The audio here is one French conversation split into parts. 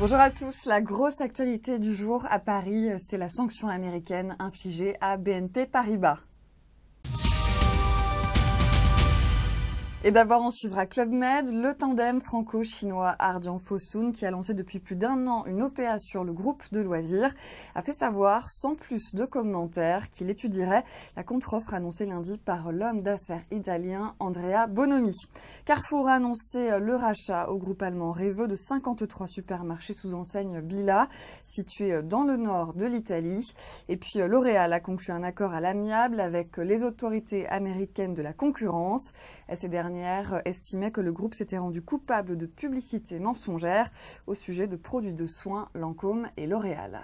Bonjour à tous. La grosse actualité du jour à Paris, euh, c'est la sanction américaine infligée à BNP Paribas. Et d'abord, on suivra Club Med, le tandem franco-chinois Ardian Fosun, qui a lancé depuis plus d'un an une OPA sur le groupe de loisirs, a fait savoir, sans plus de commentaires, qu'il étudierait la contre-offre annoncée lundi par l'homme d'affaires italien Andrea Bonomi. Carrefour a annoncé le rachat au groupe allemand Reveux de 53 supermarchés sous enseigne Bila, situés dans le nord de l'Italie. Et puis, L'Oréal a conclu un accord à l'amiable avec les autorités américaines de la concurrence. Euh, estimait que le groupe s'était rendu coupable de publicité mensongère au sujet de produits de soins Lancôme et L'Oréal.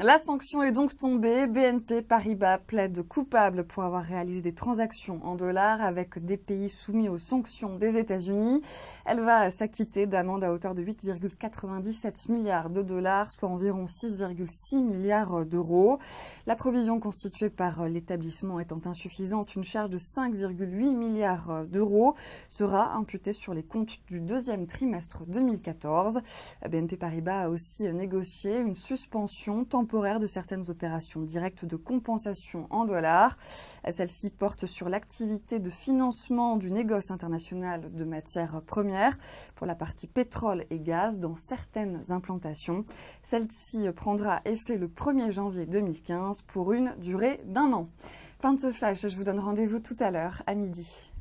La sanction est donc tombée. BNP Paribas plaide coupable pour avoir réalisé des transactions en dollars avec des pays soumis aux sanctions des États-Unis. Elle va s'acquitter d'amendes à hauteur de 8,97 milliards de dollars, soit environ 6,6 milliards d'euros. La provision constituée par l'établissement étant insuffisante, une charge de 5,8 milliards d'euros sera imputée sur les comptes du deuxième trimestre 2014. BNP Paribas a aussi négocié une suspension temporaire de certaines opérations directes de compensation en dollars. Celle-ci porte sur l'activité de financement du négoce international de matières premières pour la partie pétrole et gaz dans certaines implantations. Celle-ci prendra effet le 1er janvier 2015 pour une durée d'un an. Fin de ce flash, je vous donne rendez-vous tout à l'heure à midi.